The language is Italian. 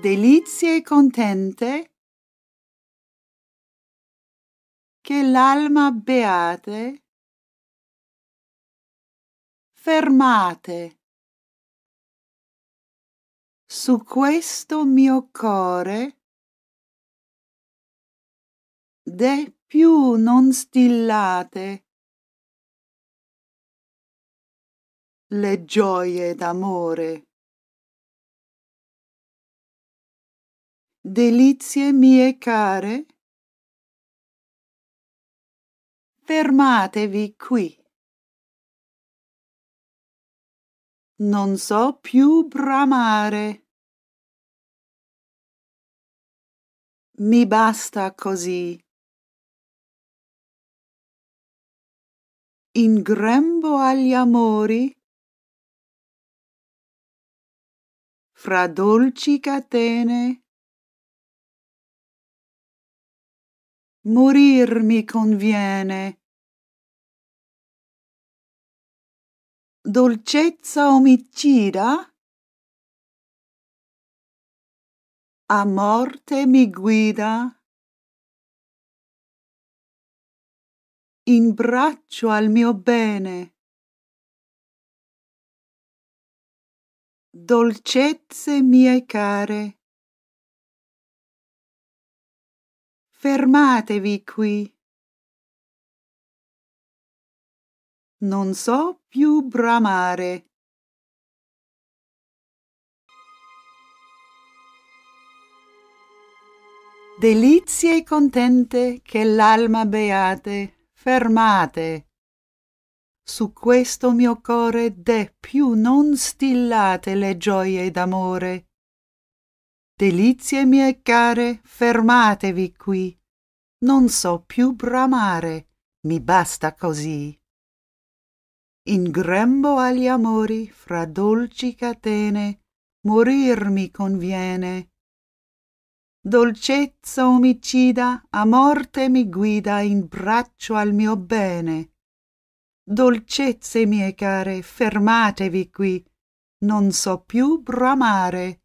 delizie contente che l'alma beate fermate su questo mio core de più non stillate le gioie d'amore. delizie mie care? Fermatevi qui. Non so più bramare. Mi basta così. In grembo agli amori. Fra dolci catene. morir mi conviene. Dolcezza omicida? A morte mi guida? In braccio al mio bene. Dolcezze mie care. Fermatevi qui. Non so più bramare. Delizie contente che l'alma beate, fermate. Su questo mio core de più non stillate le gioie d'amore Delizie mie care, fermatevi qui. Non so più bramare, mi basta così. In grembo agli amori, fra dolci catene, morir mi conviene. Dolcezza omicida a morte mi guida in braccio al mio bene. Dolcezze mie care, fermatevi qui, non so più bramare,